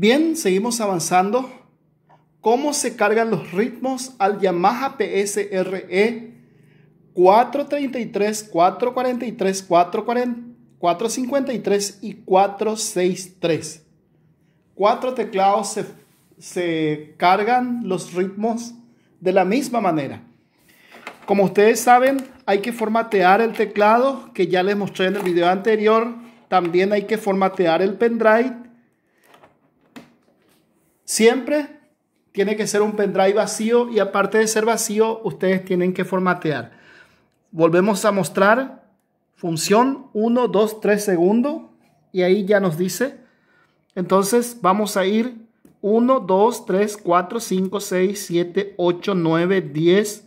Bien, seguimos avanzando. ¿Cómo se cargan los ritmos al Yamaha PSRE 433, 443, 453 y 463? Cuatro teclados se, se cargan los ritmos de la misma manera. Como ustedes saben, hay que formatear el teclado que ya les mostré en el video anterior. También hay que formatear el pendrive Siempre tiene que ser un pendrive vacío y aparte de ser vacío, ustedes tienen que formatear. Volvemos a mostrar función 1, 2, 3 segundos y ahí ya nos dice. Entonces vamos a ir 1, 2, 3, 4, 5, 6, 7, 8, 9, 10.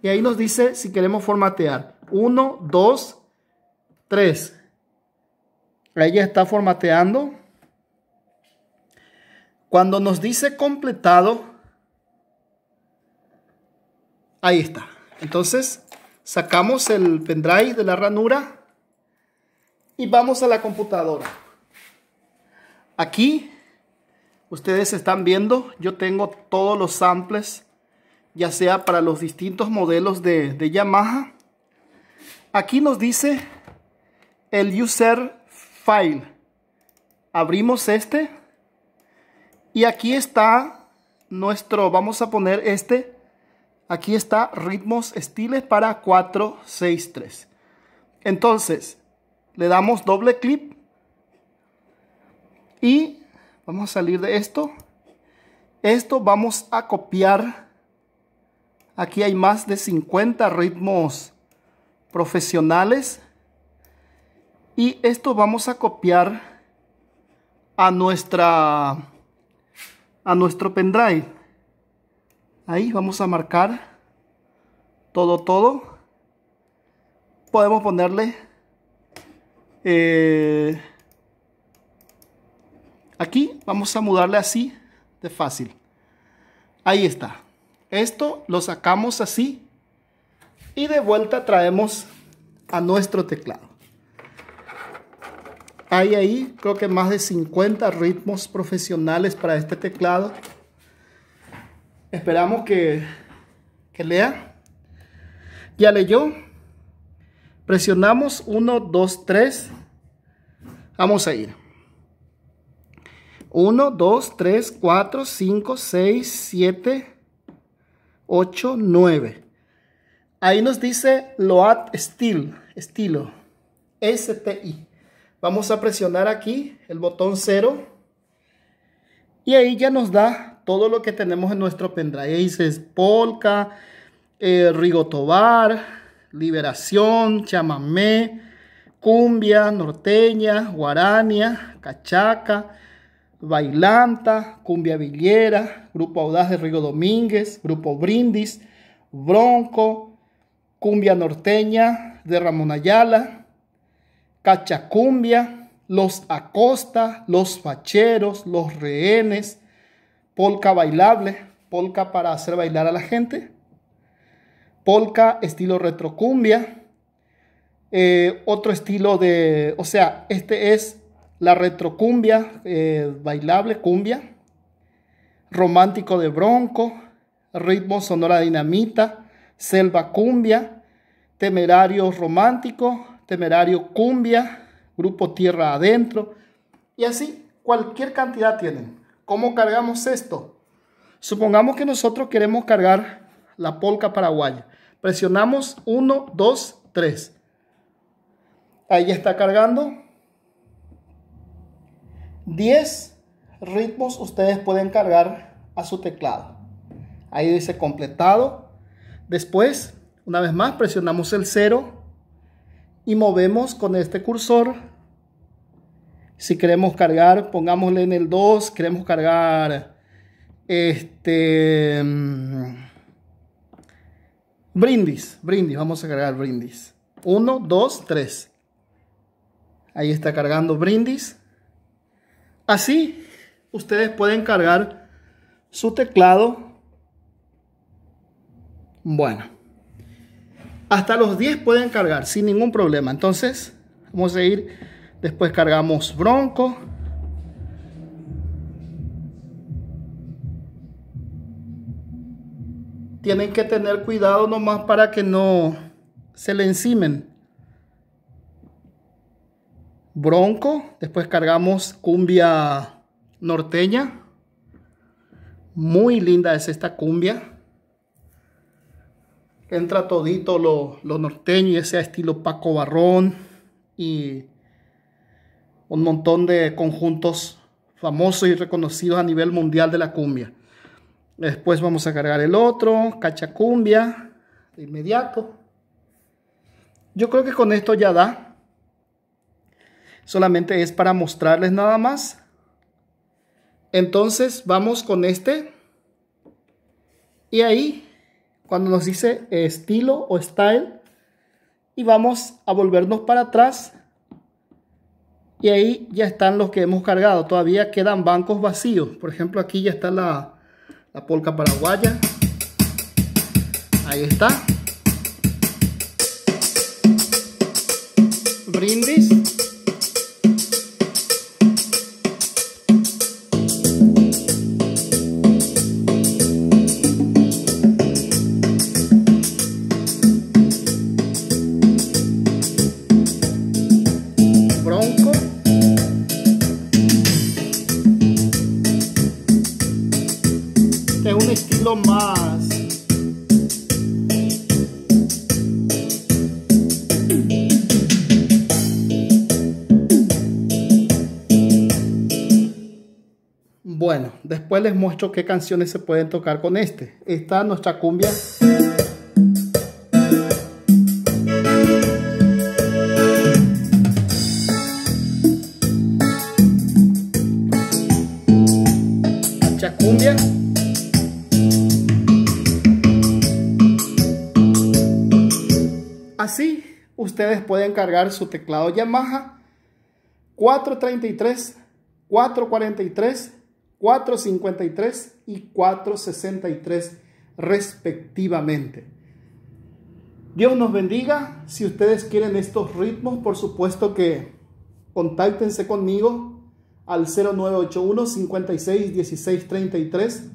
Y ahí nos dice si queremos formatear. 1, 2, 3. Ahí ya está formateando. Cuando nos dice completado, ahí está. Entonces, sacamos el pendrive de la ranura y vamos a la computadora. Aquí, ustedes están viendo, yo tengo todos los samples, ya sea para los distintos modelos de, Yamaha. Aquí nos dice el user file. Abrimos este. Y aquí está nuestro, vamos a poner este, aquí está ritmos estiles para 4, 6, 3. Entonces, le damos doble clic y vamos a salir de esto. Esto vamos a copiar. Aquí hay más de 50 ritmos profesionales. Y esto vamos a copiar a nuestra a nuestro pendrive. Ahí vamos a marcar todo, todo. Podemos ponerle eh, aquí vamos a mudarle así de fácil. Ahí está. Esto lo sacamos así y de vuelta traemos a nuestro teclado. Hay ahí creo que más de 50 ritmos profesionales para este teclado. Esperamos que, lea. Ya leyó. Presionamos 1, 2, 3. Vamos a ir. 1, 2, 3, 4, 5, 6, 7, 8, 9. Ahí nos dice Loat Steel, estilo, STI. Vamos a presionar aquí el botón cero. y ahí ya nos da todo lo que tenemos en nuestro pendrive. Polka, eh, Rigotobar, Liberación, Chamamé, Cumbia, Norteña, Guarania, Cachaca, Bailanta, Cumbia Villera, Grupo Audaz de Rigo Domínguez, Grupo Brindis, Bronco, Cumbia Norteña de Ramón Ayala, cachacumbia, los acosta, los facheros, los rehenes, polca bailable, polca para hacer bailar a la gente, polca estilo retrocumbia, eh, otro estilo de, o sea, este es la retrocumbia, eh, bailable cumbia, romántico de bronco, ritmo sonora dinamita, selva cumbia, temerario romántico, Temerario Cumbia, Grupo Tierra Adentro, y así cualquier cantidad tienen. ¿Cómo cargamos esto? Supongamos que nosotros queremos cargar la polca paraguaya. Presionamos 1, 2, 3. Ahí está cargando. 10 ritmos ustedes pueden cargar a su teclado. Ahí dice completado. Después, una vez más, presionamos el 0, y movemos con este cursor. Si queremos cargar, pongámosle en el 2, queremos cargar este mm, brindis, brindis, vamos a cargar brindis. 1, 2, 3. Ahí está cargando brindis. Así ustedes pueden cargar su teclado. Bueno. Hasta los 10 pueden cargar sin ningún problema. Entonces, vamos a ir. Después cargamos Bronco. Tienen que tener cuidado nomás para que no se le encimen. Bronco. Después cargamos cumbia norteña. Muy linda es esta cumbia entra todito lo, norteño, y ese estilo Paco Barrón y un montón de conjuntos famosos y reconocidos a nivel mundial de la cumbia. Después vamos a cargar el otro, cachacumbia, de inmediato. Yo creo que con esto ya da. Solamente es para mostrarles nada más. Entonces vamos con este. Y ahí cuando nos dice eh, estilo o style. Y vamos a volvernos para atrás. Y ahí ya están los que hemos cargado. Todavía quedan bancos vacíos. Por ejemplo, aquí ya está la, la polca paraguaya. Ahí está. Brindis. Bueno, después les muestro qué canciones se pueden tocar con este. Esta nuestra cumbia. cumbia Así, ustedes pueden cargar su teclado Yamaha 433, 443 4.53 y 4.63 respectivamente. Dios nos bendiga. Si ustedes quieren estos ritmos, por supuesto que contáctense conmigo al 0981 56 16 33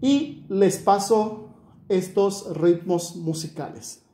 y les paso estos ritmos musicales.